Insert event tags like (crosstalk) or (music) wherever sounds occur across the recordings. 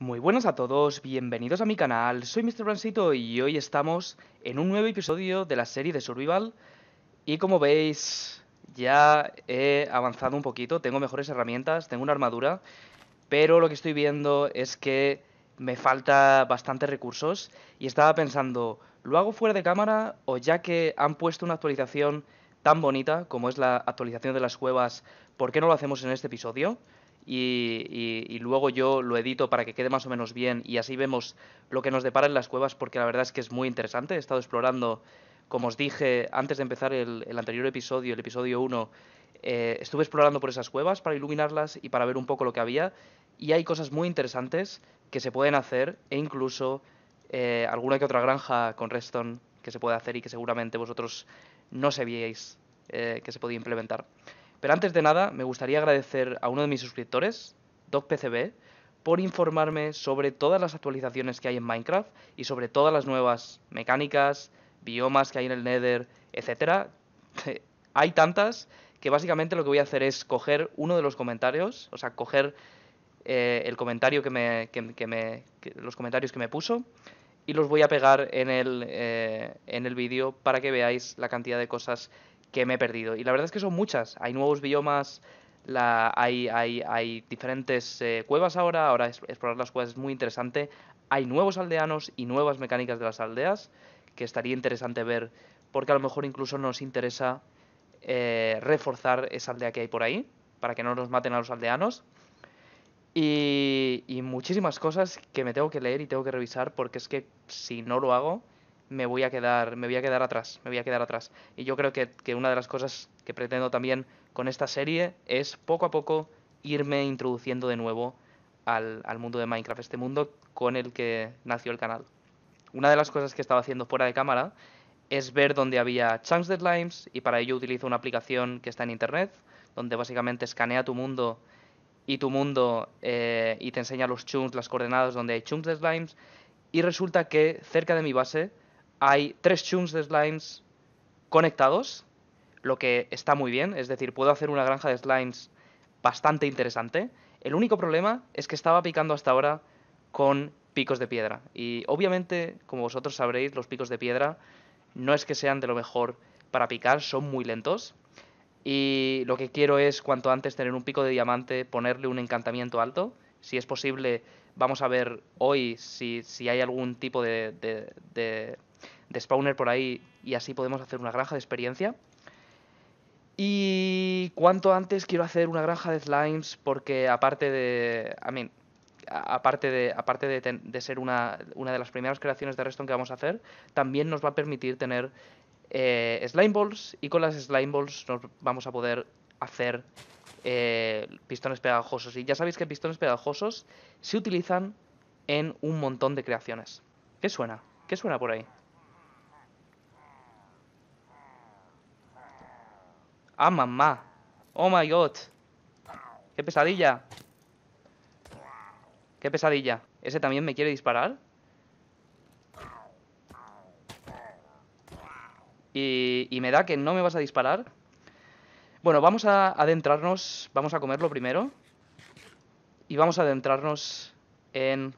Muy buenas a todos, bienvenidos a mi canal, soy Mr. Brancito y hoy estamos en un nuevo episodio de la serie de Survival y como veis ya he avanzado un poquito, tengo mejores herramientas, tengo una armadura, pero lo que estoy viendo es que me falta bastantes recursos y estaba pensando, ¿lo hago fuera de cámara o ya que han puesto una actualización tan bonita como es la actualización de las cuevas, ¿por qué no lo hacemos en este episodio? y, luego yo lo edito para que quede más o menos bien y así vemos lo que nos depara en las cuevas porque la verdad es que es muy interesante. He estado explorando, como os dije antes de empezar el, anterior episodio, el episodio 1, eh, estuve explorando por esas cuevas para iluminarlas y para ver un poco lo que había y hay cosas muy interesantes que se pueden hacer e incluso eh, alguna que otra granja con Reston que se puede hacer y que seguramente vosotros no sabíais eh, que se podía implementar. Pero antes de nada, me gustaría agradecer a uno de mis suscriptores, DocPCB, por informarme sobre todas las actualizaciones que hay en Minecraft y sobre todas las nuevas mecánicas, biomas que hay en el Nether, etcétera. (laughs) hay tantas que básicamente lo que voy a hacer es coger uno de los comentarios, o sea, coger eh, el comentario que me, que, me los comentarios que me puso y los voy a pegar en el, eh, en el vídeo para que veáis la cantidad de cosas que me he perdido. Y la verdad es que son muchas. Hay nuevos biomas, la, hay, hay, hay, diferentes eh, cuevas ahora, ahora explorar las cuevas es muy interesante. Hay nuevos aldeanos y nuevas mecánicas de las aldeas, que estaría interesante ver, porque a lo mejor incluso nos interesa eh, reforzar esa aldea que hay por ahí, para que no nos maten a los aldeanos. Y, y muchísimas cosas que me tengo que leer y tengo que revisar, porque es que si no lo hago, me voy a quedar, me voy a quedar atrás, me voy a quedar atrás. Y yo creo que, una de las cosas que pretendo también con esta serie es poco a poco irme introduciendo de nuevo al, mundo de Minecraft, este mundo con el que nació el canal. Una de las cosas que estaba haciendo fuera de cámara es ver dónde había chunks de slimes y para ello utilizo una aplicación que está en internet donde básicamente escanea tu mundo y tu mundo eh, y te enseña los chunks, las coordenadas donde hay chunks de slimes y resulta que cerca de mi base hay tres chunks de slimes conectados, lo que está muy bien, es decir, puedo hacer una granja de slimes bastante interesante. El único problema es que estaba picando hasta ahora con picos de piedra. Y obviamente, como vosotros sabréis, los picos de piedra no es que sean de lo mejor para picar, son muy lentos. Y lo que quiero es cuanto antes tener un pico de diamante, ponerle un encantamiento alto. Si es posible, vamos a ver hoy si, hay algún tipo de de spawner por ahí y así podemos hacer una granja de experiencia. Y cuanto antes quiero hacer una granja de slimes porque aparte de... aparte de, aparte de, ser una, de las primeras creaciones de Reston que vamos a hacer, también nos va a permitir tener eh, slime balls y con las slime balls nos vamos a poder hacer eh, pistones pegajosos. Y ya sabéis que pistones pegajosos se utilizan en un montón de creaciones. ¿Qué suena? ¿Qué suena por ahí? Ah, mamá. Oh my god. Qué pesadilla. Qué pesadilla. ¿Ese también me quiere disparar? Y, me da que no me vas a disparar. Bueno, vamos a adentrarnos. Vamos a comerlo primero. Y vamos a adentrarnos en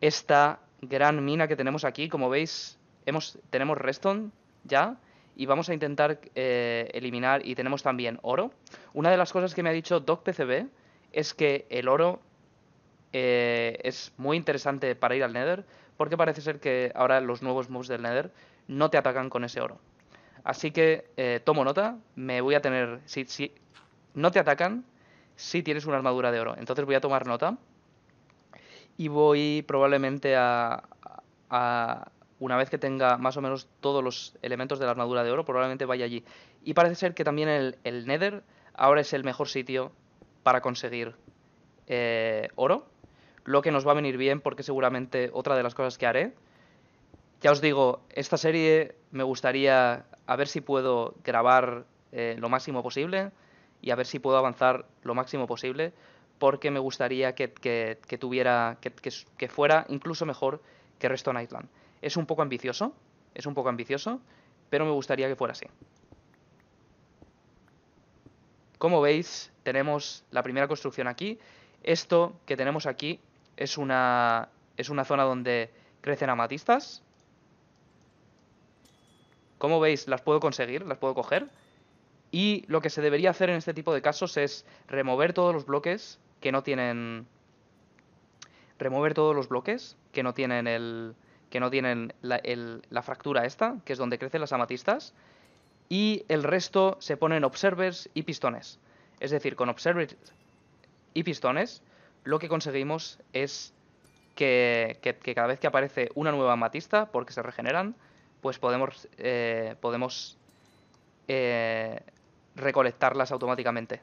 esta gran mina que tenemos aquí. Como veis, hemos, tenemos reston ya y vamos a intentar eh, eliminar, y tenemos también oro. Una de las cosas que me ha dicho Doc PCB es que el oro eh, es muy interesante para ir al Nether, porque parece ser que ahora los nuevos moves del Nether no te atacan con ese oro. Así que eh, tomo nota, me voy a tener. Si, si no te atacan, si tienes una armadura de oro. Entonces voy a tomar nota y voy probablemente a una vez que tenga más o menos todos los elementos de la armadura de oro, probablemente vaya allí. Y parece ser que también el, Nether ahora es el mejor sitio para conseguir eh, oro, lo que nos va a venir bien porque seguramente otra de las cosas que haré, ya os digo, esta serie me gustaría a ver si puedo grabar eh, lo máximo posible y a ver si puedo avanzar lo máximo posible porque me gustaría que, tuviera que, que fuera incluso mejor que Reston Island. Es un poco ambicioso, es un poco ambicioso, pero me gustaría que fuera así. Como veis, tenemos la primera construcción aquí. Esto que tenemos aquí es una, es una zona donde crecen amatistas. Como veis, las puedo conseguir, las puedo coger. Y lo que se debería hacer en este tipo de casos es remover todos los bloques que no tienen... Remover todos los bloques que no tienen el, que no tienen la, fractura esta, que es donde crecen las amatistas, y el resto se ponen observers y pistones. Es decir, con observers y pistones lo que conseguimos es que, cada vez que aparece una nueva amatista, porque se regeneran, pues podemos, eh, podemos eh, recolectarlas automáticamente.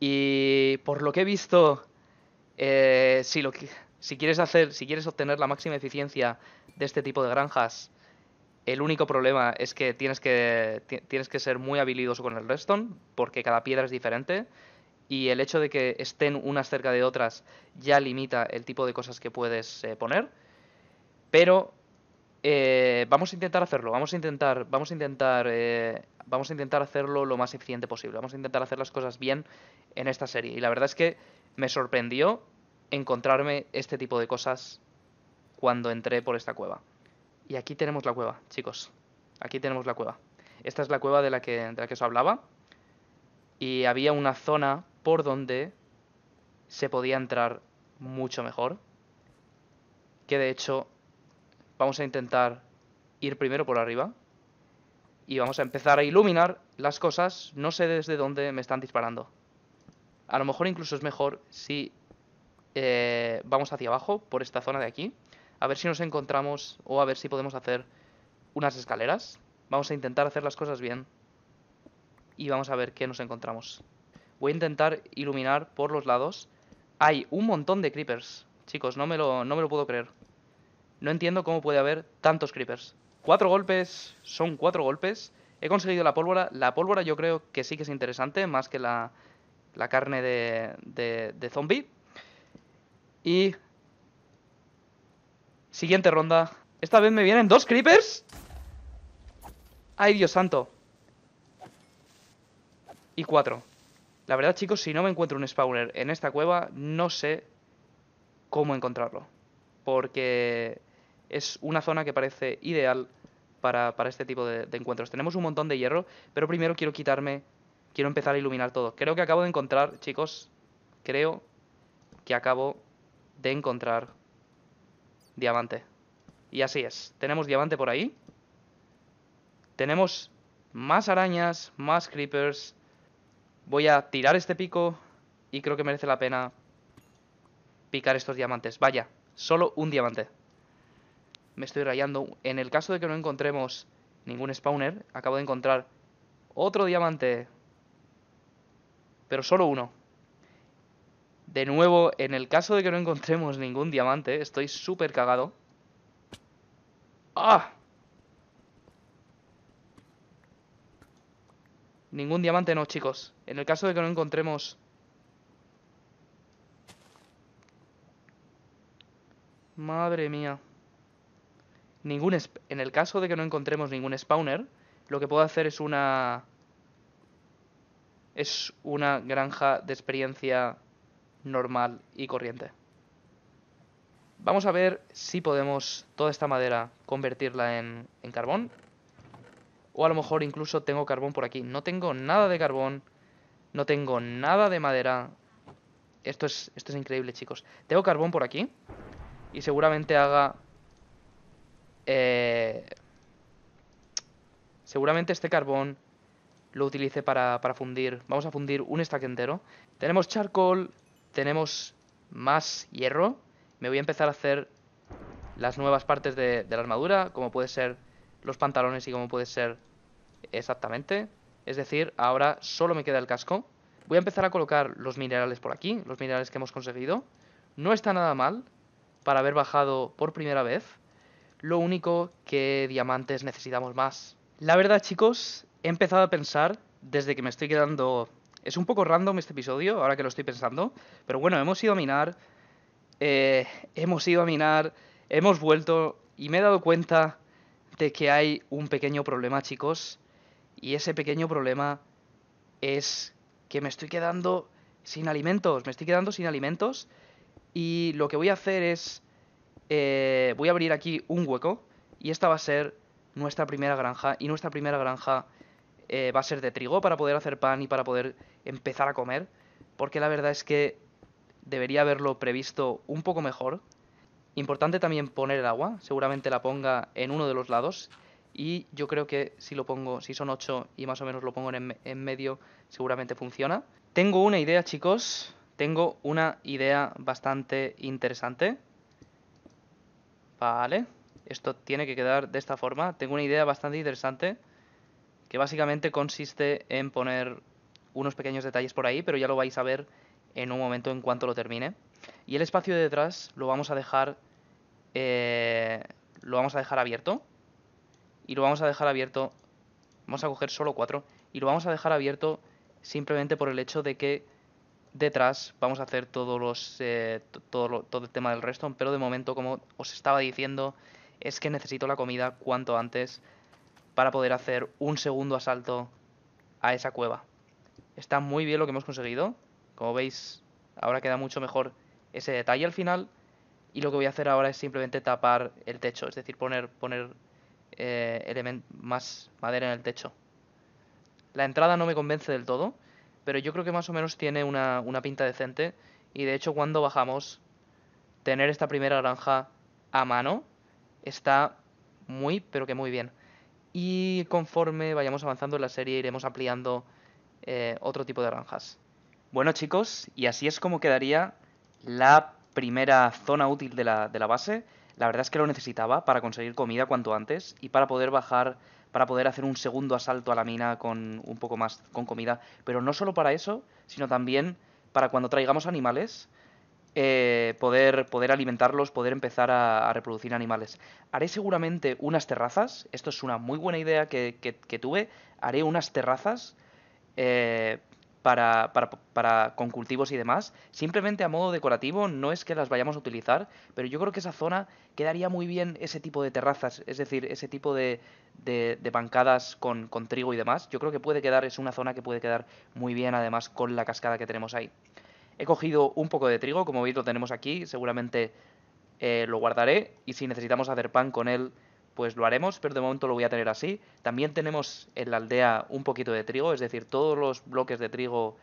Y por lo que he visto, eh, sí, lo que, si quieres obtener la máxima eficiencia de este tipo de granjas, el único problema es que tienes que, tienes que ser muy habilidoso con el redstone, porque cada piedra es diferente. Y el hecho de que estén unas cerca de otras ya limita el tipo de cosas que puedes eh, poner. Pero eh, vamos a intentar hacerlo. Vamos a intentar. Vamos a intentar. Eh, vamos a intentar hacerlo lo más eficiente posible. Vamos a intentar hacer las cosas bien en esta serie. Y la verdad es que me sorprendió encontrarme este tipo de cosas cuando entré por esta cueva. Y aquí tenemos la cueva, chicos. Aquí tenemos la cueva. Esta es la cueva de la que, de la que os hablaba. Y había una zona por donde se podía entrar mucho mejor. Que de hecho vamos a intentar ir primero por arriba. Y vamos a empezar a iluminar las cosas. No sé desde dónde me están disparando. A lo mejor incluso es mejor si eh, vamos hacia abajo por esta zona de aquí, a ver si nos encontramos o a ver si podemos hacer unas escaleras. Vamos a intentar hacer las cosas bien y vamos a ver qué nos encontramos. Voy a intentar iluminar por los lados. Hay un montón de creepers, chicos, no me lo, no me lo puedo creer. No entiendo cómo puede haber tantos creepers. Cuatro golpes, son cuatro golpes. He conseguido la pólvora. La pólvora yo creo que sí que es interesante, más que la, carne de, de, de zombie. Y... Siguiente ronda. Esta vez me vienen dos creepers. Ay, Dios santo. Y cuatro. La verdad, chicos, si no me encuentro un spawner en esta cueva, no sé cómo encontrarlo. Porque es una zona que parece ideal para, este tipo de, encuentros. Tenemos un montón de hierro, pero primero quiero quitarme... Quiero empezar a iluminar todo. Creo que acabo de encontrar, chicos... Creo que acabo de encontrar diamante. Y así es, tenemos diamante por ahí. Tenemos más arañas, más creepers. Voy a tirar este pico y creo que merece la pena picar estos diamantes. Vaya, solo un diamante. Me estoy rayando. En el caso de que no encontremos ningún spawner, acabo de encontrar otro diamante. Pero solo uno. De nuevo, en el caso de que no encontremos ningún diamante, estoy súper cagado. ¡Ah! Ningún diamante no, chicos. En el caso de que no encontremos... Madre mía. Ningún... En el caso de que no encontremos ningún spawner, lo que puedo hacer es una... Es una granja de experiencia normal y corriente. Vamos a ver si podemos toda esta madera convertirla en, carbón. O a lo mejor incluso tengo carbón por aquí. No tengo nada de carbón. No tengo nada de madera. Esto es, esto es increíble, chicos. Tengo carbón por aquí. Y seguramente haga... Eh, seguramente este carbón lo utilice para, para fundir. Vamos a fundir un stack entero. Tenemos charcoal, tenemos más hierro, me voy a empezar a hacer las nuevas partes de, la armadura, como puede ser los pantalones y como puede ser exactamente. Es decir, ahora solo me queda el casco. Voy a empezar a colocar los minerales por aquí, los minerales que hemos conseguido. No está nada mal para haber bajado por primera vez. Lo único que diamantes necesitamos más. La verdad, chicos, he empezado a pensar, desde que me estoy quedando es un poco random este episodio, ahora que lo estoy pensando, pero bueno, hemos ido a minar, eh, hemos ido a minar, hemos vuelto y me he dado cuenta de que hay un pequeño problema, chicos, y ese pequeño problema es que me estoy quedando sin alimentos, me estoy quedando sin alimentos y lo que voy a hacer es, eh, voy a abrir aquí un hueco y esta va a ser nuestra primera granja y nuestra primera granja eh, va a ser de trigo para poder hacer pan y para poder empezar a comer, porque la verdad es que debería haberlo previsto un poco mejor. Importante también poner el agua, seguramente la ponga en uno de los lados y yo creo que si lo pongo, si son 8 y más o menos lo pongo en, en medio, seguramente funciona. Tengo una idea chicos, tengo una idea bastante interesante. Vale, esto tiene que quedar de esta forma. Tengo una idea bastante interesante que básicamente consiste en poner unos pequeños detalles por ahí, pero ya lo vais a ver en un momento en cuanto lo termine. Y el espacio de detrás lo vamos a dejar eh, lo vamos a dejar abierto y lo vamos a dejar abierto. Vamos a coger solo cuatro y lo vamos a dejar abierto simplemente por el hecho de que detrás vamos a hacer todos los eh, todo, todo el tema del resto, pero de momento como os estaba diciendo es que necesito la comida cuanto antes para poder hacer un segundo asalto a esa cueva. Está muy bien lo que hemos conseguido. Como veis, ahora queda mucho mejor ese detalle al final. Y lo que voy a hacer ahora es simplemente tapar el techo, es decir, poner, poner eh, más madera en el techo. La entrada no me convence del todo, pero yo creo que más o menos tiene una pinta decente. Y de hecho, cuando bajamos, tener esta primera granja a mano está muy, pero que muy bien. Y conforme vayamos avanzando en la serie iremos ampliando eh, otro tipo de granjas. Bueno chicos, y así es como quedaría la primera zona útil de la, base. La verdad es que lo necesitaba para conseguir comida cuanto antes y para poder bajar, para poder hacer un segundo asalto a la mina con un poco más con comida. Pero no solo para eso, sino también para cuando traigamos animales, eh, poder, poder alimentarlos, poder empezar a, reproducir animales. Haré seguramente unas terrazas, esto es una muy buena idea que, tuve, haré unas terrazas eh, para, para, para, con cultivos y demás, simplemente a modo decorativo, no es que las vayamos a utilizar, pero yo creo que esa zona quedaría muy bien ese tipo de terrazas, es decir, ese tipo de, de, de bancadas con, con trigo y demás, yo creo que puede quedar, es una zona que puede quedar muy bien además con la cascada que tenemos ahí. He cogido un poco de trigo, como veis lo tenemos aquí, seguramente eh, lo guardaré y si necesitamos hacer pan con él, pues lo haremos, pero de momento lo voy a tener así. También tenemos en la aldea un poquito de trigo, es decir, todos los bloques de trigo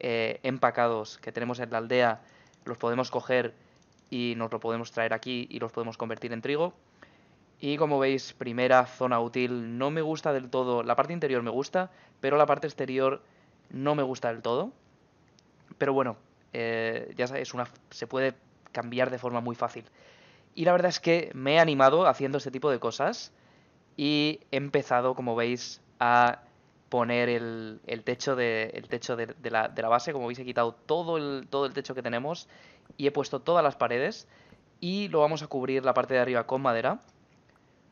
eh, empacados que tenemos en la aldea los podemos coger y nos lo podemos traer aquí y los podemos convertir en trigo. Y como veis, primera zona útil, no me gusta del todo, la parte interior me gusta, pero la parte exterior no me gusta del todo. Pero bueno, eh, ya sabes, una, se puede cambiar de forma muy fácil. Y la verdad es que me he animado haciendo este tipo de cosas y he empezado, como veis, a poner el, techo, de, techo de, la, base. Como veis, he quitado todo el, todo el techo que tenemos y he puesto todas las paredes y lo vamos a cubrir la parte de arriba con madera.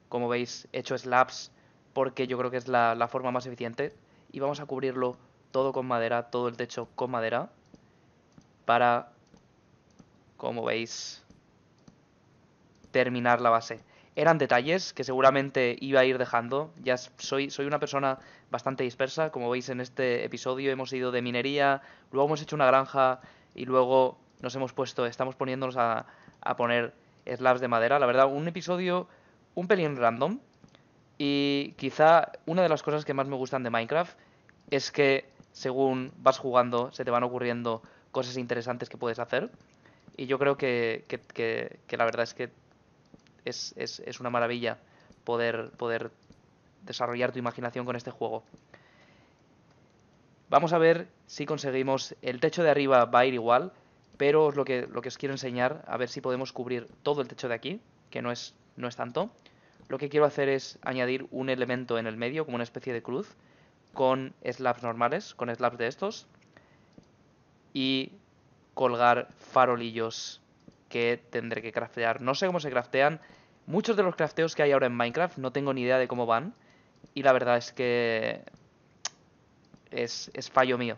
Como veis, he hecho slabs porque yo creo que es la forma más eficiente y vamos a cubrirlo todo con madera, todo el techo con madera para, como veis, terminar la base. Eran detalles que seguramente iba a ir dejando. Ya soy, soy una persona bastante dispersa. Como veis en este episodio hemos ido de minería, luego hemos hecho una granja y luego nos hemos puesto, estamos poniéndonos a, a poner slabs de madera. La verdad, un episodio un pelín random. Y quizá una de las cosas que más me gustan de Minecraft es que según vas jugando se te van ocurriendo cosas interesantes que puedes hacer. Y yo creo que, la verdad es que es, es, una maravilla poder, poder desarrollar tu imaginación con este juego. Vamos a ver si conseguimos. El techo de arriba va a ir igual, pero lo que, lo que os quiero enseñar, a ver si podemos cubrir todo el techo de aquí, que no es, no es tanto. Lo que quiero hacer es añadir un elemento en el medio, como una especie de cruz, con slabs normales, con slabs de estos, y colgar farolillos que tendré que craftear. No sé cómo se craftean. Muchos de los crafteos que hay ahora en Minecraft no tengo ni idea de cómo van. Y la verdad es que es, es fallo mío.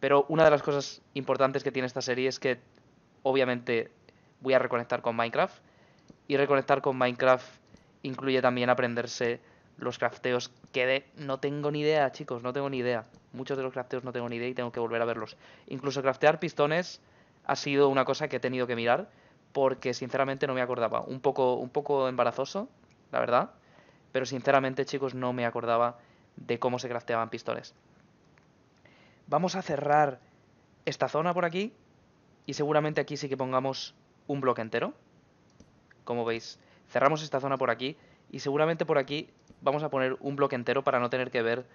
Pero una de las cosas importantes que tiene esta serie es que obviamente voy a reconectar con Minecraft. Y reconectar con Minecraft incluye también aprenderse los crafteos que de... no tengo ni idea, chicos, no tengo ni idea. Muchos de los crafteos no tengo ni idea y tengo que volver a verlos. Incluso craftear pistones ha sido una cosa que he tenido que mirar porque sinceramente no me acordaba. Un poco, un poco embarazoso, la verdad. Pero sinceramente, chicos, no me acordaba de cómo se crafteaban pistones. Vamos a cerrar esta zona por aquí. Y seguramente aquí sí que pongamos un bloque entero. Como veis, cerramos esta zona por aquí. Y seguramente por aquí vamos a poner un bloque entero para no tener que ver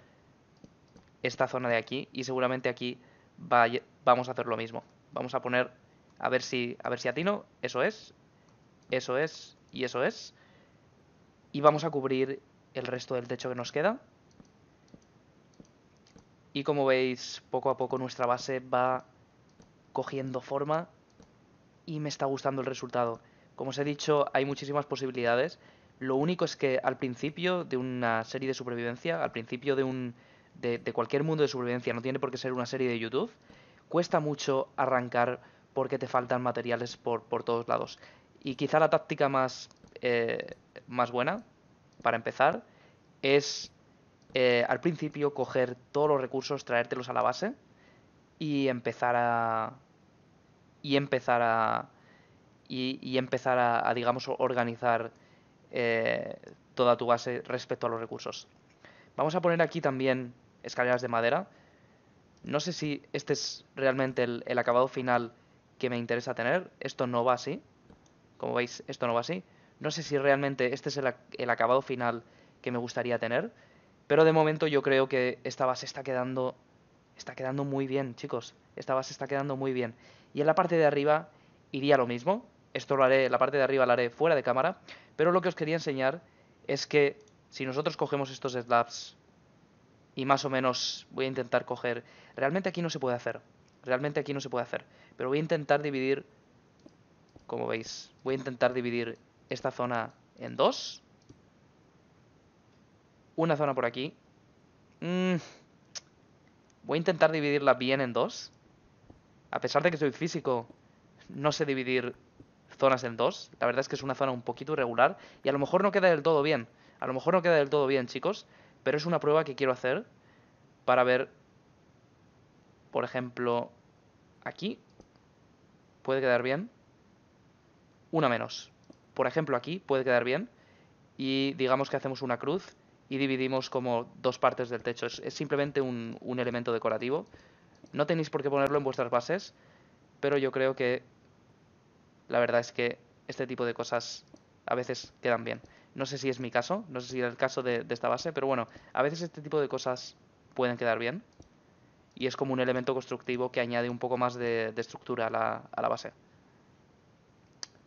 esta zona de aquí y seguramente aquí vamos a hacer lo mismo. Vamos a poner, a ver si, a ver si atino, eso es, eso es y eso es. Y vamos a cubrir el resto del techo que nos queda. Y como veis, poco a poco nuestra base va cogiendo forma y me está gustando el resultado. Como os he dicho, hay muchísimas posibilidades. Lo único es que al principio de una serie de supervivencia, al principio de un de, cualquier mundo de supervivencia, no tiene por qué ser una serie de YouTube, cuesta mucho arrancar porque te faltan materiales por, todos lados. Y quizá la táctica más, eh, más buena, para empezar, es eh, al principio coger todos los recursos, traértelos a la base y empezar a. y empezar a. y, empezar a, digamos, organizar eh, toda tu base respecto a los recursos. Vamos a poner aquí también escaleras de madera. No sé si este es realmente el, acabado final que me interesa tener. Esto no va así. Como veis, esto no va así. No sé si realmente este es el, acabado final que me gustaría tener. Pero de momento yo creo que esta base está quedando está quedando muy bien, chicos. Esta base está quedando muy bien. Y en la parte de arriba iría lo mismo. Esto lo haré, la parte de arriba la haré fuera de cámara. Pero lo que os quería enseñar es que si nosotros cogemos estos slabs y más o menos voy a intentar coger... Realmente aquí no se puede hacer, realmente aquí no se puede hacer, pero voy a intentar dividir, como veis, voy a intentar dividir esta zona en dos. Una zona por aquí. Mm, voy a intentar dividirla bien en dos. A pesar de que soy físico, no sé dividir zonas en dos. La verdad es que es una zona un poquito irregular y a lo mejor no queda del todo bien. A lo mejor no queda del todo bien, chicos. Pero es una prueba que quiero hacer para ver, por ejemplo, aquí. Puede quedar bien. Una menos. Por ejemplo, aquí puede quedar bien. Y digamos que hacemos una cruz y dividimos como dos partes del techo. Es, simplemente un elemento decorativo. No tenéis por qué ponerlo en vuestras bases, pero yo creo que la verdad es que este tipo de cosas a veces quedan bien. No sé si es mi caso, no sé si es el caso de, esta base, pero bueno, a veces este tipo de cosas pueden quedar bien y es como un elemento constructivo que añade un poco más de, estructura a la, base.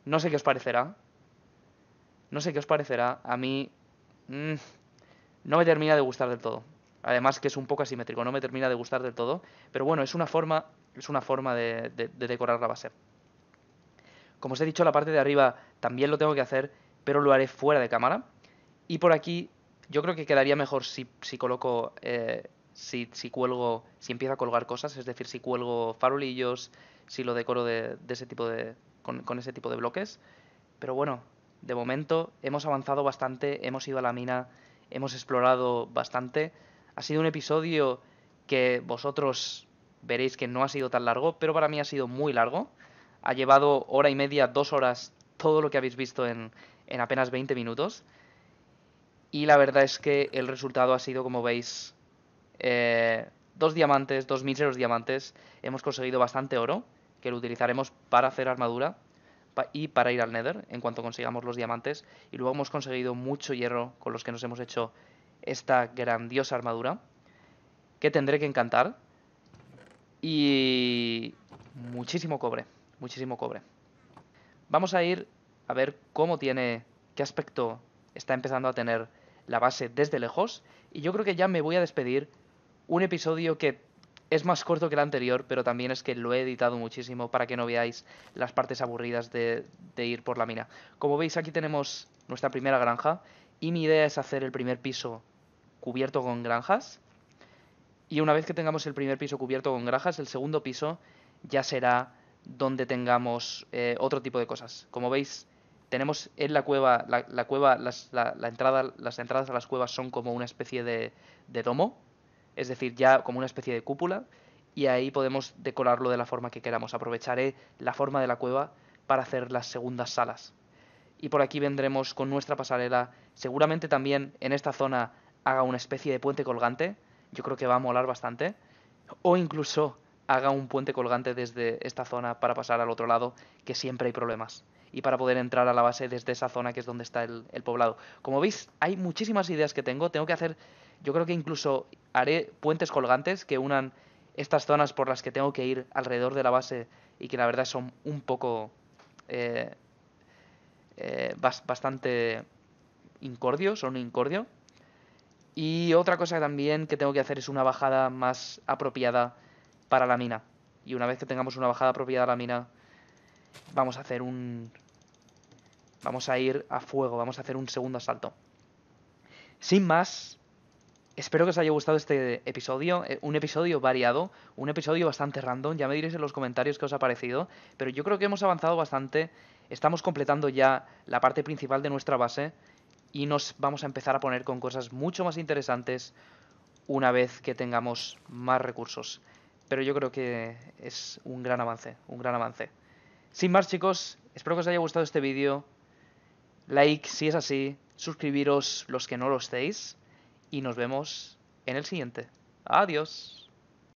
No sé qué os parecerá. No sé qué os parecerá. A mí mm, no me termina de gustar del todo. Además que es un poco asimétrico, no me termina de gustar del todo. Pero bueno, es una forma, es una forma de, de decorar la base. Como os he dicho, la parte de arriba también lo tengo que hacer pero lo haré fuera de cámara. Y por aquí yo creo que quedaría mejor si, si coloco, eh, si, si, cuelgo, si empiezo a colgar cosas, es decir, si cuelgo farolillos, si lo decoro de, ese tipo de, con, ese tipo de bloques. Pero bueno, de momento hemos avanzado bastante, hemos ido a la mina, hemos explorado bastante. Ha sido un episodio que vosotros veréis que no ha sido tan largo, pero para mí ha sido muy largo. Ha llevado hora y media, dos horas, todo lo que habéis visto en, en apenas 20 minutos. Y la verdad es que el resultado ha sido, como veis, eh, dos diamantes, dos míseros diamantes. Hemos conseguido bastante oro, que lo utilizaremos para hacer armadura y para ir al Nether en cuanto consigamos los diamantes. Y luego hemos conseguido mucho hierro con los que nos hemos hecho esta grandiosa armadura, que tendré que encantar. Y muchísimo cobre, muchísimo cobre. Vamos a ir a ver cómo tiene, qué aspecto está empezando a tener la base desde lejos. Y yo creo que ya me voy a despedir. Un episodio que es más corto que el anterior, pero también es que lo he editado muchísimo para que no veáis las partes aburridas de, ir por la mina. Como veis, aquí tenemos nuestra primera granja y mi idea es hacer el primer piso cubierto con granjas. Y una vez que tengamos el primer piso cubierto con granjas, el segundo piso ya será donde tengamos eh, otro tipo de cosas. Como veis, tenemos en la cueva, la, las, entradas a las cuevas son como una especie de, de domo, es decir, ya como una especie de cúpula, y ahí podemos decorarlo de la forma que queramos. Aprovecharé la forma de la cueva para hacer las segundas salas. Y por aquí vendremos con nuestra pasarela. Seguramente también en esta zona haga una especie de puente colgante. Yo creo que va a molar bastante. O incluso haga un puente colgante desde esta zona para pasar al otro lado, que siempre hay problemas y para poder entrar a la base desde esa zona que es donde está el, poblado. Como veis, hay muchísimas ideas que tengo. Tengo que hacer, yo creo que incluso haré puentes colgantes que unan estas zonas por las que tengo que ir alrededor de la base y que la verdad son un poco eh, eh, bastante incordio, son un incordio. Y otra cosa también que tengo que hacer es una bajada más apropiada para la mina. Y una vez que tengamos una bajada apropiada a la mina, vamos a hacer un, Vamos a ir a fuego, vamos a hacer un segundo asalto. Sin más, espero que os haya gustado este episodio, eh, un episodio variado, un episodio bastante random, ya me diréis en los comentarios qué os ha parecido, pero yo creo que hemos avanzado bastante, estamos completando ya la parte principal de nuestra base y nos vamos a empezar a poner con cosas mucho más interesantes una vez que tengamos más recursos. Pero yo creo que es un gran avance, un gran avance. Sin más chicos, espero que os haya gustado este vídeo like si es así, suscribiros los que no lo estéis y nos vemos en el siguiente. Adiós.